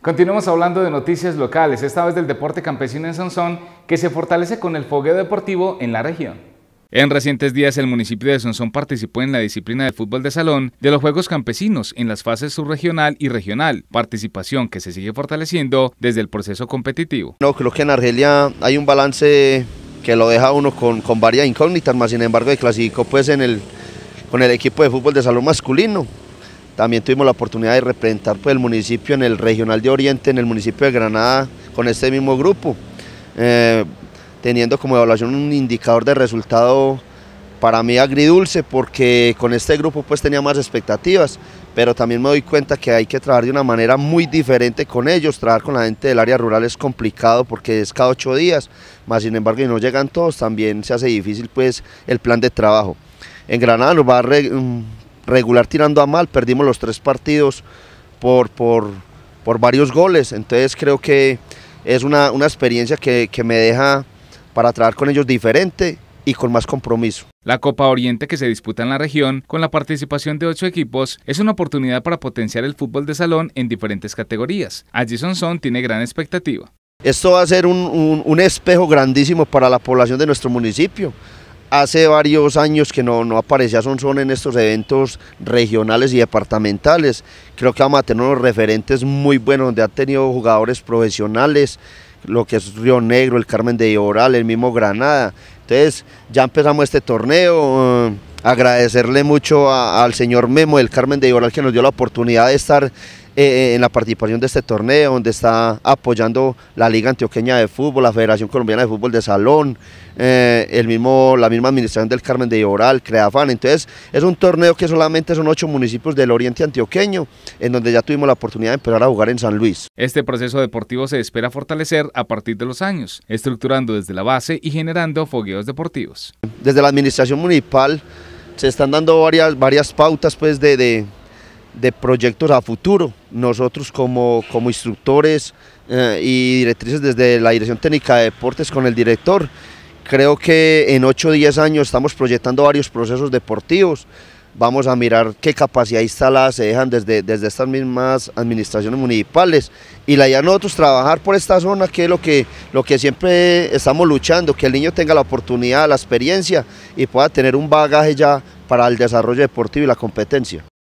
Continuamos hablando de noticias locales, esta vez del deporte campesino en Sonsón, que se fortalece con el fogueo deportivo en la región. En recientes días el municipio de Sonsón participó en la disciplina de fútbol de salón de los Juegos Campesinos en las fases subregional y regional, participación que se sigue fortaleciendo desde el proceso competitivo. No, creo que en Argelia hay un balance que lo deja uno con, con varias incógnitas, más sin embargo clasificó pues en el, con el equipo de fútbol de salón masculino, también tuvimos la oportunidad de representar pues, el municipio en el Regional de Oriente, en el municipio de Granada, con este mismo grupo, eh, teniendo como evaluación un indicador de resultado para mí agridulce, porque con este grupo pues tenía más expectativas, pero también me doy cuenta que hay que trabajar de una manera muy diferente con ellos, trabajar con la gente del área rural es complicado porque es cada ocho días, más sin embargo si no llegan todos también se hace difícil pues el plan de trabajo. En Granada nos va a mm, regular tirando a mal, perdimos los tres partidos por, por, por varios goles, entonces creo que es una, una experiencia que, que me deja para trabajar con ellos diferente y con más compromiso. La Copa Oriente que se disputa en la región, con la participación de ocho equipos, es una oportunidad para potenciar el fútbol de salón en diferentes categorías. Allí tiene gran expectativa. Esto va a ser un, un, un espejo grandísimo para la población de nuestro municipio hace varios años que no, no aparecía Sonsón en estos eventos regionales y departamentales. Creo que vamos a tener unos referentes muy buenos donde ha tenido jugadores profesionales, lo que es Río Negro, el Carmen de Oral, el mismo Granada. Entonces ya empezamos este torneo. Eh, agradecerle mucho al señor Memo del Carmen de Oral que nos dio la oportunidad de estar eh, en la participación de este torneo, donde está apoyando la Liga Antioqueña de Fútbol, la Federación Colombiana de Fútbol de Salón, eh, el mismo, la misma administración del Carmen de Oral, Creafan. Entonces, es un torneo que solamente son ocho municipios del oriente antioqueño, en donde ya tuvimos la oportunidad de empezar a jugar en San Luis. Este proceso deportivo se espera fortalecer a partir de los años, estructurando desde la base y generando fogueos deportivos. Desde la administración municipal se están dando varias, varias pautas pues, de de proyectos a futuro. Nosotros como, como instructores eh, y directrices desde la Dirección Técnica de Deportes con el director, creo que en 8 o 10 años estamos proyectando varios procesos deportivos. Vamos a mirar qué capacidad instalada se dejan desde, desde estas mismas administraciones municipales. Y la idea nosotros trabajar por esta zona, que es lo que, lo que siempre estamos luchando, que el niño tenga la oportunidad, la experiencia y pueda tener un bagaje ya para el desarrollo deportivo y la competencia.